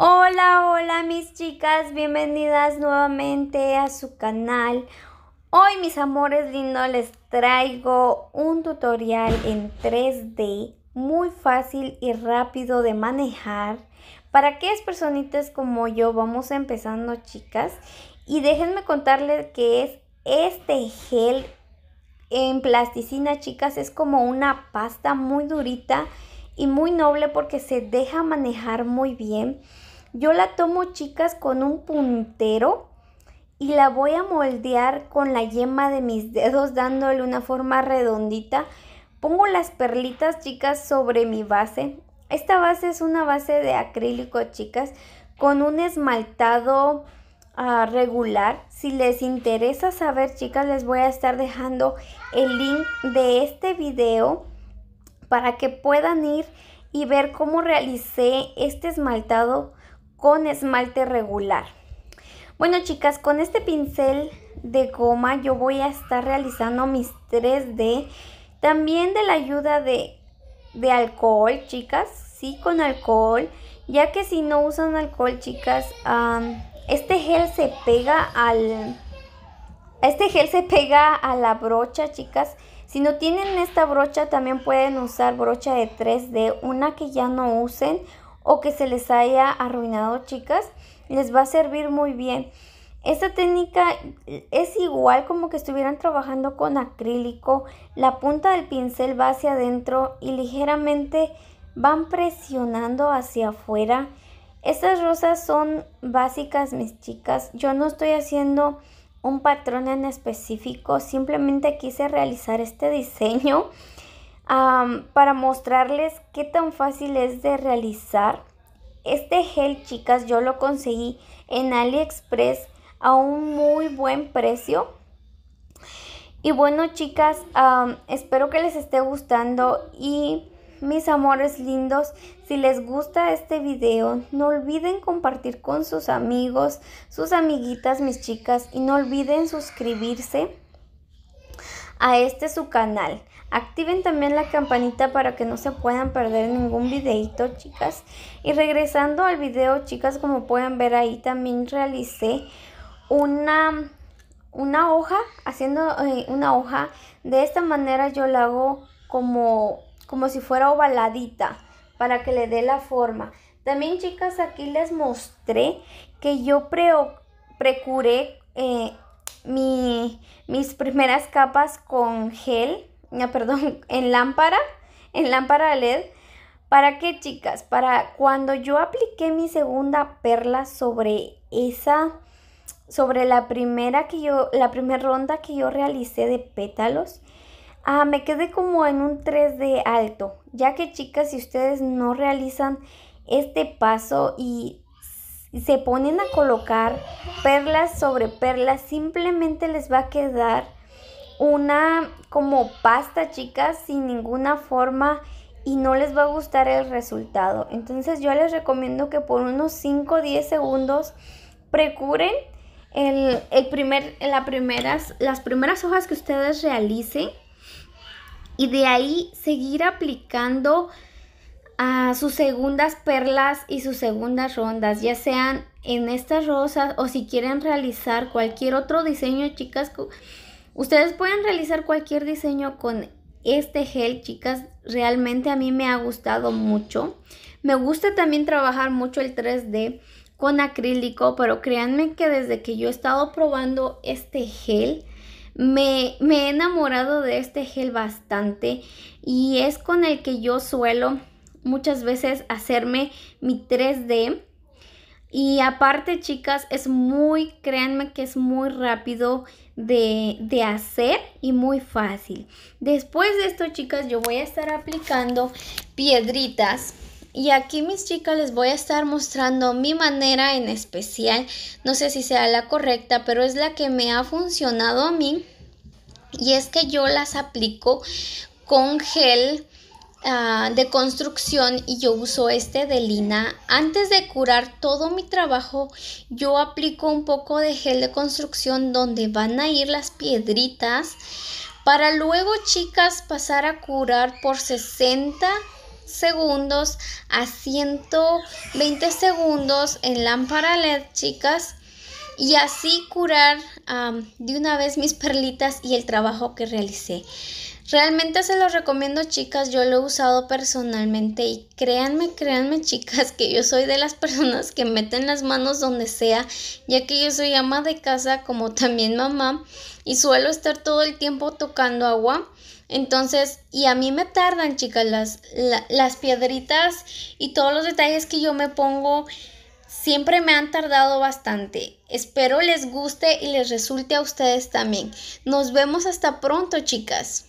Hola, hola mis chicas, bienvenidas nuevamente a su canal. Hoy mis amores lindos les traigo un tutorial en 3D muy fácil y rápido de manejar para es personitas como yo vamos empezando chicas y déjenme contarles que es este gel en plasticina chicas es como una pasta muy durita y muy noble porque se deja manejar muy bien yo la tomo, chicas, con un puntero y la voy a moldear con la yema de mis dedos dándole una forma redondita. Pongo las perlitas, chicas, sobre mi base. Esta base es una base de acrílico, chicas, con un esmaltado ah, regular. Si les interesa saber, chicas, les voy a estar dejando el link de este video para que puedan ir y ver cómo realicé este esmaltado con esmalte regular. Bueno chicas, con este pincel de goma yo voy a estar realizando mis 3D. También de la ayuda de, de alcohol, chicas. Sí, con alcohol. Ya que si no usan alcohol, chicas, este gel se pega al... Este gel se pega a la brocha, chicas. Si no tienen esta brocha, también pueden usar brocha de 3D. Una que ya no usen o que se les haya arruinado, chicas, les va a servir muy bien. Esta técnica es igual como que estuvieran trabajando con acrílico. La punta del pincel va hacia adentro y ligeramente van presionando hacia afuera. Estas rosas son básicas, mis chicas. Yo no estoy haciendo un patrón en específico, simplemente quise realizar este diseño para mostrarles qué tan fácil es de realizar. Este gel, chicas, yo lo conseguí en AliExpress a un muy buen precio. Y bueno, chicas, espero que les esté gustando y mis amores lindos, si les gusta este video, no olviden compartir con sus amigos, sus amiguitas, mis chicas, y no olviden suscribirse a este su canal. Activen también la campanita para que no se puedan perder ningún videito, chicas. Y regresando al video, chicas, como pueden ver ahí también realicé una, una hoja, haciendo eh, una hoja. De esta manera yo la hago como, como si fuera ovaladita para que le dé la forma. También, chicas, aquí les mostré que yo precuré eh, mis primeras capas con gel Ah, perdón, en lámpara, en lámpara LED. ¿Para qué, chicas? Para cuando yo apliqué mi segunda perla sobre esa, sobre la primera que yo, la primera ronda que yo realicé de pétalos, ah, me quedé como en un 3 d alto. Ya que, chicas, si ustedes no realizan este paso y se ponen a colocar perlas sobre perlas, simplemente les va a quedar una como pasta, chicas, sin ninguna forma y no les va a gustar el resultado. Entonces yo les recomiendo que por unos 5 o 10 segundos precuren el, primeras, las primeras hojas que ustedes realicen y de ahí seguir aplicando a sus segundas perlas y sus segundas rondas, ya sean en estas rosas o si quieren realizar cualquier otro diseño, chicas, Ustedes pueden realizar cualquier diseño con este gel, chicas. Realmente a mí me ha gustado mucho. Me gusta también trabajar mucho el 3D con acrílico, pero créanme que desde que yo he estado probando este gel, me, he enamorado de este gel bastante y es con el que yo suelo muchas veces hacerme mi 3D y aparte, chicas, es muy, créanme que es muy rápido de, hacer y muy fácil. Después de esto, chicas, yo voy a estar aplicando piedritas. Y aquí, mis chicas, les voy a estar mostrando mi manera en especial. No sé si sea la correcta, pero es la que me ha funcionado a mí. Y es que yo las aplico con gel Ah, de construcción y yo uso este de lina. Antes de curar todo mi trabajo, yo aplico un poco de gel de construcción donde van a ir las piedritas para luego, chicas, pasar a curar por 60 segundos a 120 segundos en lámpara LED, chicas y así curar de una vez mis perlitas y el trabajo que realicé. Realmente se los recomiendo chicas, yo lo he usado personalmente y créanme, créanme chicas que yo soy de las personas que meten las manos donde sea, ya que yo soy ama de casa como también mamá y suelo estar todo el tiempo tocando agua. Entonces, y a mí me tardan chicas las, las piedritas y todos los detalles que yo me pongo Siempre me han tardado bastante. Espero les guste y les resulte a ustedes también. Nos vemos hasta pronto, chicas.